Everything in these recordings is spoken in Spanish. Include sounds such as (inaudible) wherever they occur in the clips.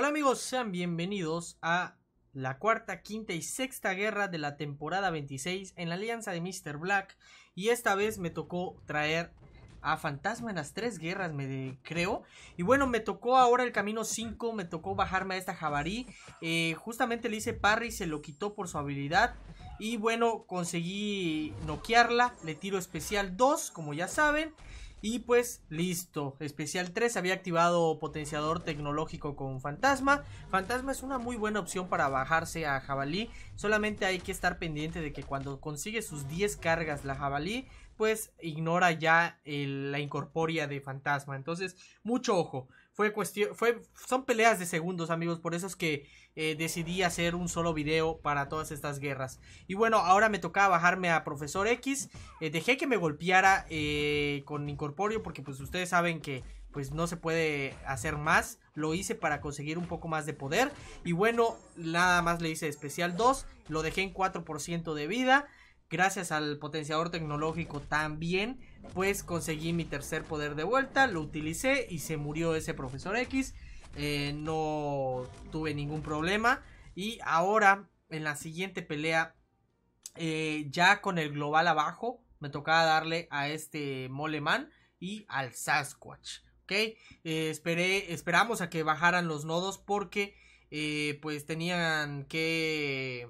Hola amigos, sean bienvenidos a la cuarta, quinta y sexta guerra de la temporada 26 en la alianza de Mr. Black. Y esta vez me tocó traer a Fantasma en las tres guerras, me creo. Y bueno, me tocó ahora el camino 5, me tocó bajarme a esta jabarí. Eh, justamente le hice parry, se lo quitó por su habilidad. Y bueno, conseguí noquearla, le tiro especial 2, como ya saben. Y pues listo, especial 3 había activado potenciador tecnológico con fantasma. Fantasma es una muy buena opción para bajarse a jabalí, solamente hay que estar pendiente de que cuando consigue sus 10 cargas la jabalí, pues ignora ya la incorporia de fantasma. Entonces, mucho ojo. Fue cuestión, fue, son peleas de segundos, amigos. Por eso es que eh, decidí hacer un solo video para todas estas guerras. Y bueno, ahora me tocaba bajarme a Profesor X. Eh, dejé que me golpeara eh, con incorporio porque pues ustedes saben que pues no se puede hacer más. Lo hice para conseguir un poco más de poder. Y bueno, nada más le hice especial 2. Lo dejé en 4% de vida gracias al potenciador tecnológico también, pues conseguí mi tercer poder de vuelta, lo utilicé y se murió ese profesor X. Eh, no tuve ningún problema. Y ahora, en la siguiente pelea, eh, ya con el global abajo, me tocaba darle a este Moleman y al Sasquatch. ¿Ok? Eh, esperé, esperamos a que bajaran los nodos porque pues tenían que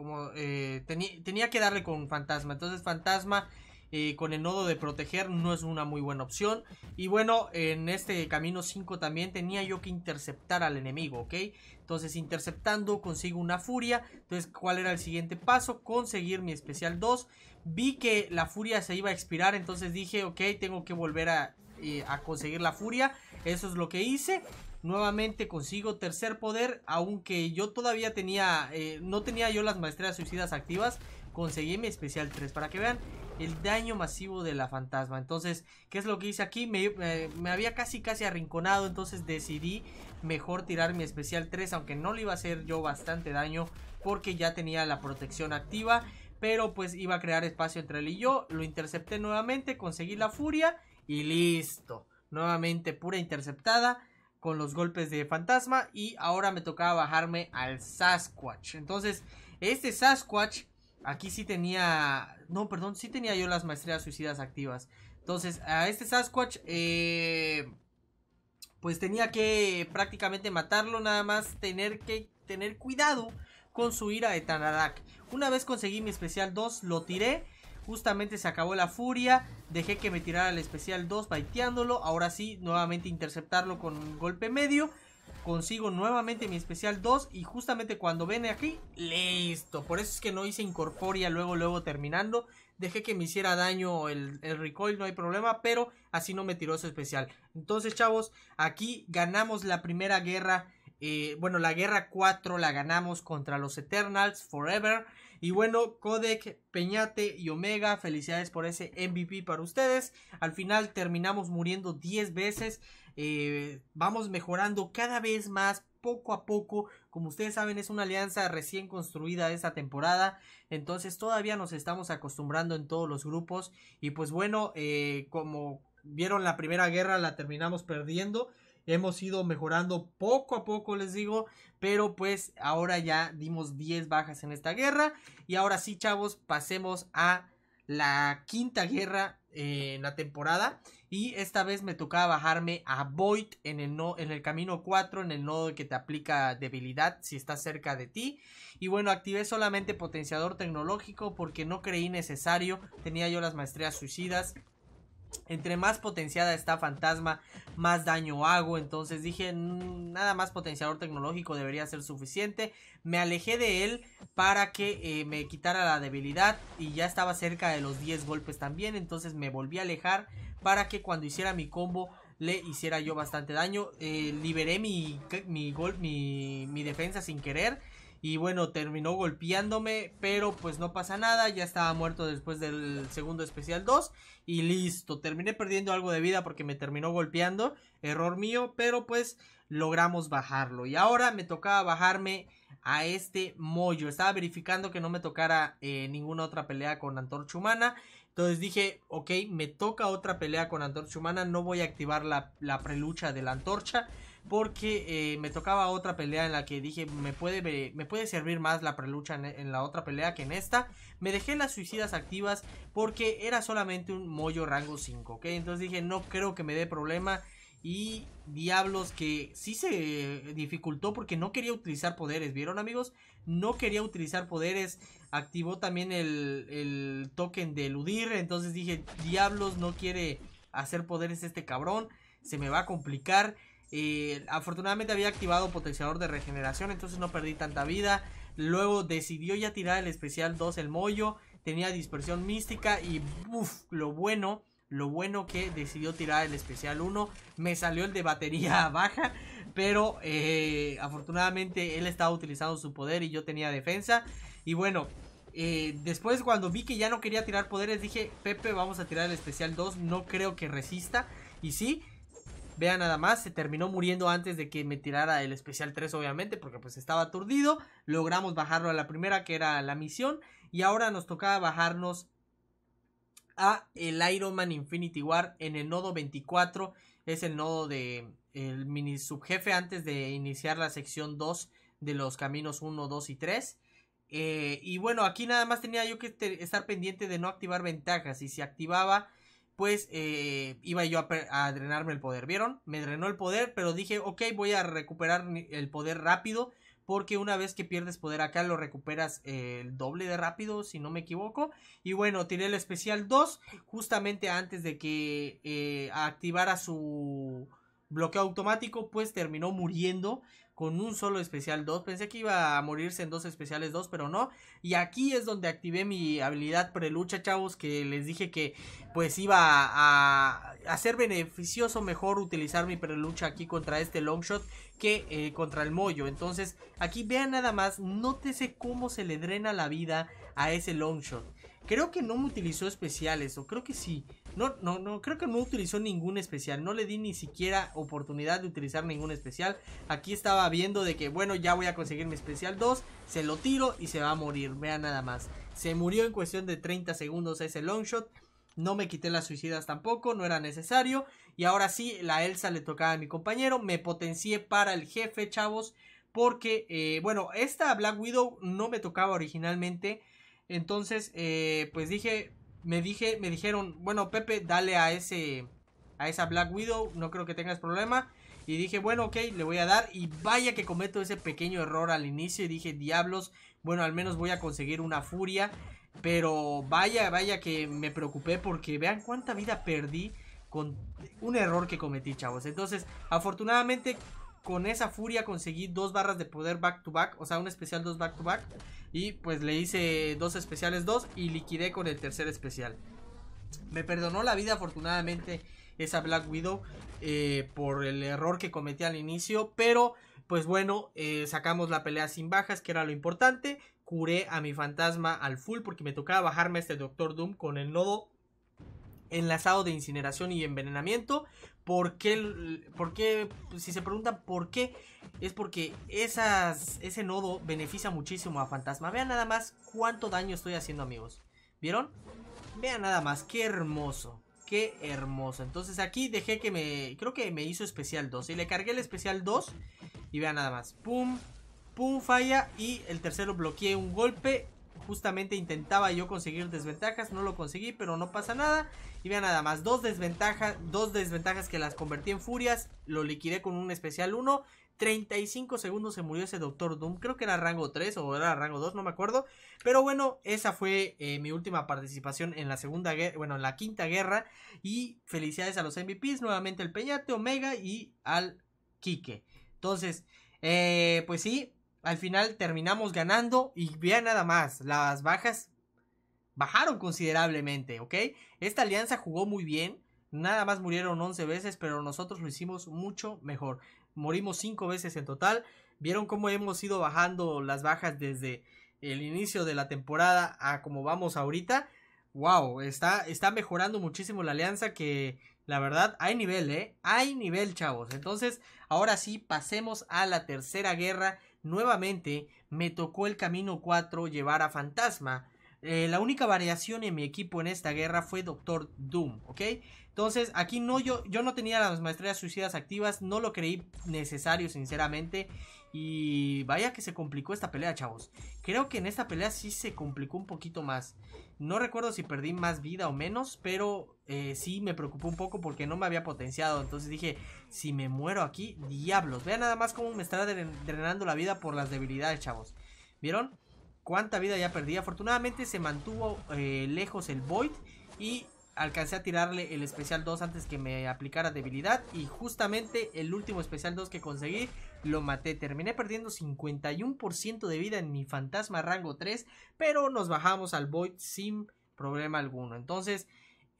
como eh, tenía que darle con Fantasma. Entonces Fantasma eh, con el nodo de proteger no es una muy buena opción. Y bueno, en este camino 5 también tenía yo que interceptar al enemigo, ¿ok? Entonces interceptando consigo una furia. Entonces, ¿cuál era el siguiente paso? Conseguir mi especial 2. Vi que la furia se iba a expirar, entonces dije, ok, tengo que volver a eh, conseguir la furia. Eso es lo que hice. Nuevamente consigo tercer poder, aunque yo todavía tenía, eh, no tenía yo las maestrías suicidas activas, conseguí mi especial 3 para que vean el daño masivo de la fantasma. Entonces, ¿qué es lo que hice aquí? Me, eh, me había casi casi arrinconado, entonces decidí mejor tirar mi especial 3, aunque no le iba a hacer yo bastante daño porque ya tenía la protección activa. Pero pues iba a crear espacio entre él y yo, lo intercepté nuevamente, conseguí la furia y listo. Nuevamente pura interceptada con los golpes de fantasma y ahora me tocaba bajarme al Sasquatch. Entonces, este Sasquatch aquí sí tenía, no, perdón, sí tenía yo las maestrías suicidas activas. Entonces, a este Sasquatch, eh, pues tenía que prácticamente matarlo, nada más tener que tener cuidado con su ira de Tanadak. Una vez conseguí mi especial 2, lo tiré Justamente se acabó la furia. Dejé que me tirara el especial 2 baiteándolo. Ahora sí, nuevamente interceptarlo con un golpe medio. Consigo nuevamente mi especial 2 y justamente cuando viene aquí, listo. Por eso es que no hice incorporia luego, luego terminando. Dejé que me hiciera daño el, recoil, no hay problema, pero así no me tiró su especial. Entonces, chavos, aquí ganamos la primera guerra. Eh, bueno, la guerra 4 la ganamos contra los Eternals Forever. Y bueno, Codec, Peñate y Omega, felicidades por ese MVP para ustedes. Al final terminamos muriendo 10 veces. Eh, vamos mejorando cada vez más, poco a poco. Como ustedes saben, es una alianza recién construida esta temporada. Entonces todavía nos estamos acostumbrando en todos los grupos. Y pues bueno, eh, como vieron la primera guerra, la terminamos perdiendo. Hemos ido mejorando poco a poco, les digo. Pero pues ahora ya dimos 10 bajas en esta guerra. Y ahora sí, chavos, pasemos a la quinta guerra eh, en la temporada. Y esta vez me tocaba bajarme a Void en el, en el camino 4, en el nodo que te aplica debilidad si está cerca de ti. Y bueno, activé solamente potenciador tecnológico porque no creí necesario. Tenía yo las maestrías suicidas entre más potenciada está Fantasma, más daño hago. Entonces dije, mm, nada más potenciador tecnológico debería ser suficiente. Me alejé de él para que eh, me quitara la debilidad y ya estaba cerca de los 10 golpes también. Entonces me volví a alejar para que cuando hiciera mi combo le hiciera yo bastante daño. Eh, liberé mi, gol, mi, mi defensa sin querer y bueno, terminó golpeándome, pero pues no pasa nada, ya estaba muerto después del segundo especial 2 y listo, terminé perdiendo algo de vida porque me terminó golpeando, error mío, pero pues logramos bajarlo. Y ahora me tocaba bajarme a este mollo, estaba verificando que no me tocara eh, ninguna otra pelea con Antorcha Humana. Entonces dije, ok, me toca otra pelea con Antorcha Humana, no voy a activar la, la prelucha de la Antorcha porque eh, me tocaba otra pelea en la que dije, me puede, me puede servir más la prelucha en, la otra pelea que en esta. Me dejé las suicidas activas porque era solamente un mollo rango 5, ¿ok? Entonces dije, no creo que me dé problema. Y diablos que sí se dificultó porque no quería utilizar poderes, ¿vieron amigos? No quería utilizar poderes, activó también el, el token de eludir, entonces dije, diablos no quiere hacer poderes este cabrón, se me va a complicar afortunadamente había activado potenciador de regeneración, entonces no perdí tanta vida. Luego decidió ya tirar el especial 2 el mollo. Tenía dispersión mística y uff, lo bueno. Lo bueno que decidió tirar el especial 1. Me salió el de batería (laughs) baja. Pero eh, afortunadamente él estaba utilizando su poder y yo tenía defensa. Y bueno, eh, después cuando vi que ya no quería tirar poderes dije, Pepe, vamos a tirar el especial 2, no creo que resista. Y sí, Vean nada más, se terminó muriendo antes de que me tirara el especial 3, obviamente, porque pues estaba aturdido. Logramos bajarlo a la primera, que era la misión. Y ahora nos tocaba bajarnos a el Iron Man Infinity War en el nodo 24. Es el nodo de el mini subjefe antes de iniciar la sección 2 de los caminos 1, 2 y 3. Eh, y bueno, aquí nada más tenía yo que estar pendiente de no activar ventajas. Y si activaba pues iba yo a, drenarme el poder. ¿Vieron? Me drenó el poder, pero dije, ok, voy a recuperar el poder rápido. Porque una vez que pierdes poder acá lo recuperas eh, el doble de rápido, si no me equivoco. Y bueno, tiré el especial 2 justamente antes de que eh, activara su, bloqueo automático, pues terminó muriendo con un solo especial 2. Pensé que iba a morirse en dos especiales 2, pero no. Y aquí es donde activé mi habilidad prelucha, chavos, que les dije que pues iba a, ser beneficioso mejor utilizar mi prelucha aquí contra este longshot que eh, contra el mollo. Entonces, aquí vean nada más, nótese cómo se le drena la vida a ese longshot. Creo que no me utilizó especiales, o creo que sí. No, no, no, creo que no utilizó ningún especial. No le di ni siquiera oportunidad de utilizar ningún especial. Aquí estaba viendo de que, bueno, ya voy a conseguir mi especial 2. Se lo tiro y se va a morir. Vean nada más. Se murió en cuestión de 30 segundos ese long shot. No me quité las suicidas tampoco, no era necesario. Y ahora sí, la Elsa le tocaba a mi compañero. Me potencié para el jefe, chavos. Porque, eh, bueno, esta Black Widow no me tocaba originalmente. Entonces, eh, pues dije, me dije, me dijeron, bueno, Pepe, dale a ese a esa Black Widow, no creo que tengas problema. Y dije, bueno, ok, le voy a dar. Y vaya que cometo ese pequeño error al inicio. Y dije, diablos, bueno, al menos voy a conseguir una furia. Pero vaya, vaya que me preocupé porque vean cuánta vida perdí con un error que cometí, chavos. Entonces, afortunadamente con esa furia conseguí dos barras de poder back to back, o sea, un especial dos back to back. Y pues le hice dos especiales dos y liquidé con el tercer especial. Me perdonó la vida afortunadamente esa Black Widow eh, por el error que cometí al inicio, pero pues bueno, eh, sacamos la pelea sin bajas, que era lo importante. Curé a mi fantasma al full porque me tocaba bajarme este Doctor Doom con el nodo enlazado de incineración y envenenamiento. ¿Por qué? Pues, si se preguntan por qué, es porque ese nodo beneficia muchísimo a Fantasma. Vean nada más cuánto daño estoy haciendo, amigos. ¿Vieron? Vean nada más, qué hermoso. Qué hermoso. Entonces aquí dejé que me... Creo que me hizo especial 2. Y le cargué el especial 2. Y vean nada más. Pum. Pum, falla. Y el tercero bloqueé un golpe justamente intentaba yo conseguir desventajas, no lo conseguí, pero no pasa nada. Y vean nada más, dos desventajas, dos desventajas que las convertí en furias, lo liquidé con un especial 1. 35 segundos se murió ese Doctor Doom, creo que era rango 3 o era rango 2, no me acuerdo. Pero bueno, esa fue eh, mi última participación en la segunda guerra, bueno, en la quinta guerra. Y felicidades a los MVPs, nuevamente el Peñate, Omega y al Quique. Entonces, eh, pues sí, al final terminamos ganando y vean nada más, las bajas bajaron considerablemente, ¿ok? Esta alianza jugó muy bien, nada más murieron 11 veces, pero nosotros lo hicimos mucho mejor. Morimos 5 veces en total. Vieron cómo hemos ido bajando las bajas desde el inicio de la temporada a como vamos ahorita. Wow, está, está mejorando muchísimo la alianza que la verdad hay nivel, ¿eh? Hay nivel, chavos. Entonces, ahora sí, pasemos a la tercera guerra Nuevamente me tocó el camino 4 llevar a Fantasma. Eh, la única variación en mi equipo en esta guerra fue Doctor Doom, ¿ok? Entonces, aquí no, yo, yo no tenía las maestrías suicidas activas, no lo creí necesario, sinceramente. Y vaya que se complicó esta pelea, chavos. Creo que en esta pelea sí se complicó un poquito más. No recuerdo si perdí más vida o menos, pero eh, sí me preocupó un poco porque no me había potenciado. Entonces dije, si me muero aquí, diablos. Vean nada más cómo me estará drenando la vida por las debilidades, chavos. ¿Vieron? Cuánta vida ya perdí. Afortunadamente se mantuvo eh, lejos el Void y alcancé a tirarle el especial 2 antes que me aplicara debilidad y justamente el último especial 2 que conseguí lo maté. Terminé perdiendo 51% de vida en mi fantasma rango 3, pero nos bajamos al void sin problema alguno. Entonces,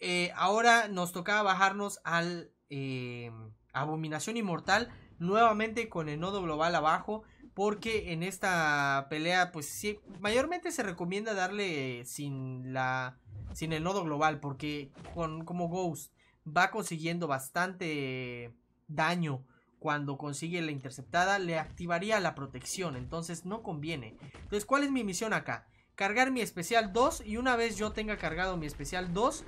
eh, ahora nos tocaba bajarnos al eh, Abominación Inmortal nuevamente con el nodo global abajo porque en esta pelea pues sí, mayormente se recomienda darle sin la sin el nodo global, porque con, como Ghost va consiguiendo bastante daño cuando consigue la interceptada, le activaría la protección, entonces no conviene. Entonces, ¿cuál es mi misión acá? Cargar mi especial 2 y una vez yo tenga cargado mi especial 2,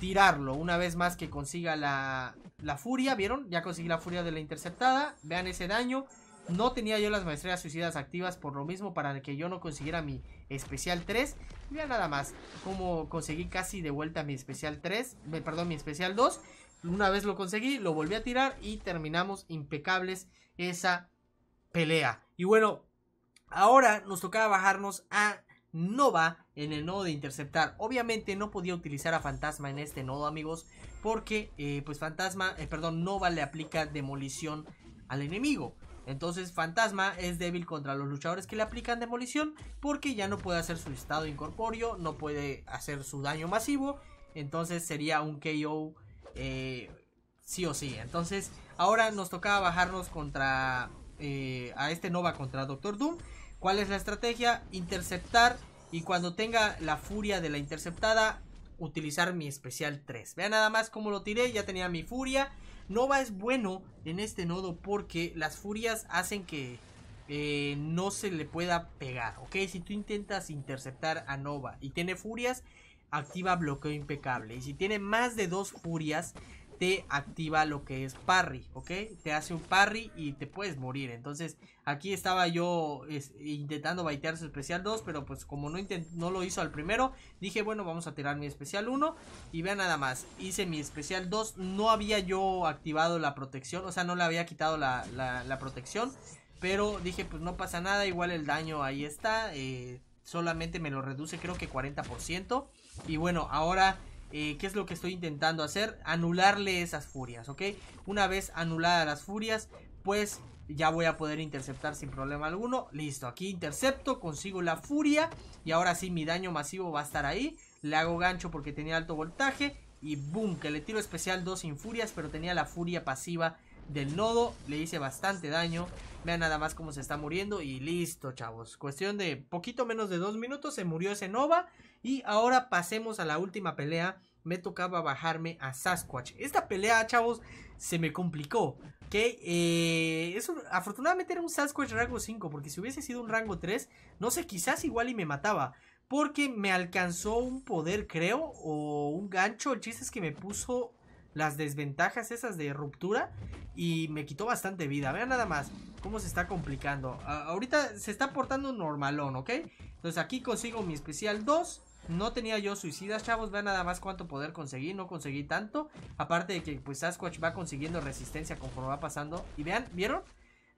tirarlo. Una vez más que consiga la, la furia, ¿vieron? Ya conseguí la furia de la interceptada, vean ese daño. No tenía yo las maestrías suicidas activas por lo mismo para que yo no consiguiera mi especial 3. Mira nada más como conseguí casi de vuelta mi especial 3, perdón, mi especial 2. Una vez lo conseguí, lo volví a tirar y terminamos impecables esa pelea. Y bueno, ahora nos tocaba bajarnos a Nova en el nodo de interceptar. Obviamente no podía utilizar a Fantasma en este nodo, amigos, porque eh, pues Fantasma, eh, perdón, Nova le aplica demolición al enemigo. Entonces Fantasma es débil contra los luchadores que le aplican demolición porque ya no puede hacer su estado incorpóreo, no puede hacer su daño masivo. Entonces sería un KO eh, sí o sí. Entonces ahora nos tocaba bajarnos contra eh, a este Nova contra Doctor Doom. ¿Cuál es la estrategia? Interceptar y cuando tenga la furia de la interceptada utilizar mi especial 3. Vean nada más cómo lo tiré, ya tenía mi furia. Nova es bueno en este nodo porque las furias hacen que eh, no se le pueda pegar, ¿ok? Si tú intentas interceptar a Nova y tiene furias, activa bloqueo impecable. Y si tiene más de dos furias, te activa lo que es parry, ¿ok? Te hace un parry y te puedes morir. Entonces, aquí estaba yo intentando baitear su especial 2, pero pues como no, no lo hizo al primero, dije, bueno, vamos a tirar mi especial 1. Y vean nada más, hice mi especial 2, no había yo activado la protección, o sea, no le había quitado la, protección. Pero dije, pues no pasa nada, igual el daño ahí está, eh, solamente me lo reduce creo que 40%. Y bueno, ahora eh, ¿Qué es lo que estoy intentando hacer? Anularle esas furias, ¿ok? Una vez anuladas las furias, pues ya voy a poder interceptar sin problema alguno. Listo, aquí intercepto, consigo la furia y ahora sí mi daño masivo va a estar ahí. Le hago gancho porque tenía alto voltaje y boom, que le tiro especial dos sin furias, pero tenía la furia pasiva del nodo, le hice bastante daño. Vean nada más cómo se está muriendo y listo, chavos. Cuestión de poquito menos de dos minutos se murió ese Nova. Y ahora pasemos a la última pelea. Me tocaba bajarme a Sasquatch. Esta pelea, chavos, se me complicó. Que eh, afortunadamente era un Sasquatch rango 5. Porque si hubiese sido un rango 3, no sé, quizás igual y me mataba. Porque me alcanzó un poder, creo, o un gancho. El chiste es que me puso las desventajas esas de ruptura y me quitó bastante vida. Vean nada más cómo se está complicando. ahorita se está portando normalón, ¿ok? Entonces aquí consigo mi especial 2. No tenía yo suicidas, chavos. Vean nada más cuánto poder conseguí. No conseguí tanto. Aparte de que pues Sasquatch va consiguiendo resistencia conforme va pasando. Y vean, ¿vieron?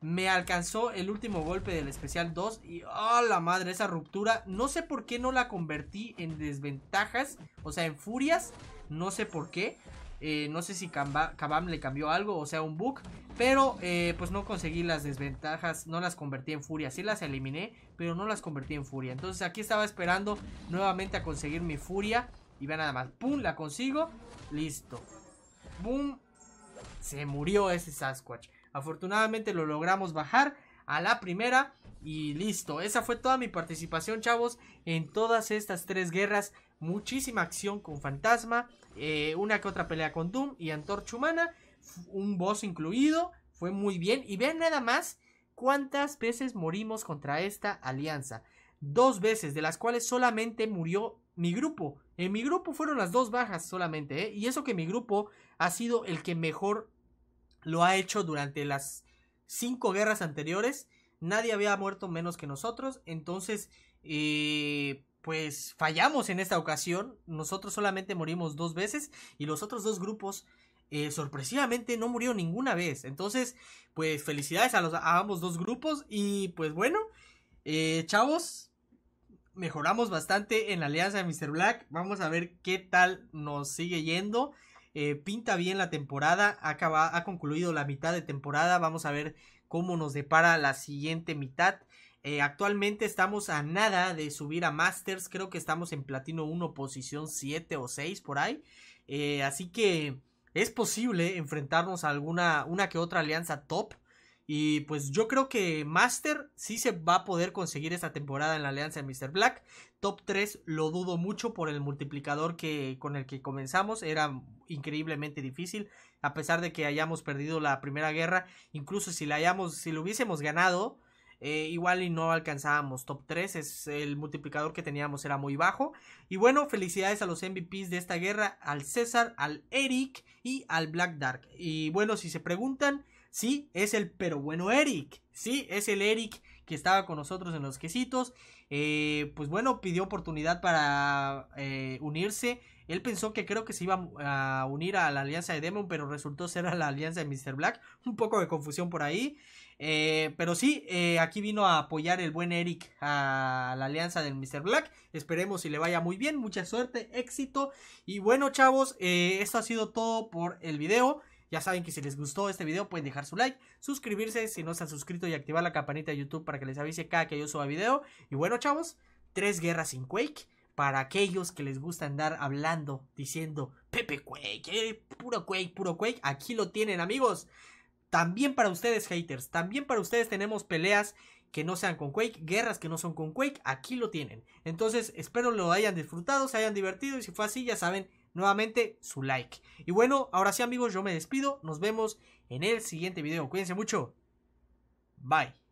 Me alcanzó el último golpe del especial 2 y ¡oh la madre! Esa ruptura, no sé por qué no la convertí en desventajas, o sea, en furias, no sé por qué, eh, no sé si Kabam le cambió algo, o sea, un bug. Pero eh, pues no conseguí las desventajas, no las convertí en furia. Sí las eliminé, pero no las convertí en furia. Entonces aquí estaba esperando nuevamente a conseguir mi furia. Y vean nada más, ¡pum! La consigo, listo. ¡Pum! Se murió ese Sasquatch. Afortunadamente lo logramos bajar a la primera. Y listo, esa fue toda mi participación, chavos, en todas estas tres guerras. Muchísima acción con Fantasma, eh, una que otra pelea con Doom y Antorcha Humana, un boss incluido, fue muy bien. Y vean nada más cuántas veces morimos contra esta alianza. Dos veces, de las cuales solamente murió mi grupo. En mi grupo fueron las dos bajas solamente, ¿eh? Y eso que mi grupo ha sido el que mejor lo ha hecho durante las cinco guerras anteriores, nadie había muerto menos que nosotros, entonces, eh, pues fallamos en esta ocasión, nosotros solamente morimos dos veces y los otros dos grupos... Eh, sorpresivamente no murió ninguna vez. Entonces, pues felicidades a, los, ambos dos grupos. Y pues bueno, eh, chavos, mejoramos bastante en la alianza de Mr. Black. Vamos a ver qué tal nos sigue yendo. Eh, pinta bien la temporada, acaba, ha concluido la mitad de temporada, vamos a ver cómo nos depara la siguiente mitad. Eh, actualmente estamos a nada de subir a Masters, creo que estamos en Platino 1, posición 7 o 6 por ahí. Eh, así que es posible enfrentarnos a alguna una que otra alianza top y pues yo creo que Master sí se va a poder conseguir esta temporada en la alianza de Mr. Black. Top 3 lo dudo mucho por el multiplicador que, con el que comenzamos. Era increíblemente difícil. A pesar de que hayamos perdido la primera guerra. Incluso si la hayamos, si lo hubiésemos ganado. Eh, igual y no alcanzábamos top 3, es, el multiplicador que teníamos era muy bajo. Y bueno, felicidades a los MVPs de esta guerra, al César, al Eric y al Black Dark. Y bueno, si se preguntan, Sí, es el pero bueno Eric. Sí, es el Eric que estaba con nosotros en los quesitos. Eh, pues bueno, pidió oportunidad para eh, unirse. Él pensó que creo que se iba a unir a la alianza de Demon, pero resultó ser a la alianza de Mr. Black. (laughs) Un poco de confusión por ahí. Eh, pero sí, aquí vino a apoyar el buen Eric a la alianza del Mr. Black. Esperemos si le vaya muy bien. Mucha suerte, éxito. Y bueno, chavos, esto ha sido todo por el video. Ya saben que si les gustó este video pueden dejar su like, suscribirse si no se han suscrito y activar la campanita de YouTube para que les avise cada que yo suba video. Y bueno, chavos, tres guerras sin Quake para aquellos que les gusta andar hablando, diciendo, Pepe Quake, eh, puro Quake, puro Quake, aquí lo tienen amigos. También para ustedes haters, también para ustedes tenemos peleas que no sean con Quake, guerras que no son con Quake, aquí lo tienen. Entonces espero lo hayan disfrutado, se hayan divertido y si fue así ya saben, nuevamente su like. Y bueno, ahora sí amigos, yo me despido. Nos vemos en el siguiente video. Cuídense mucho. Bye.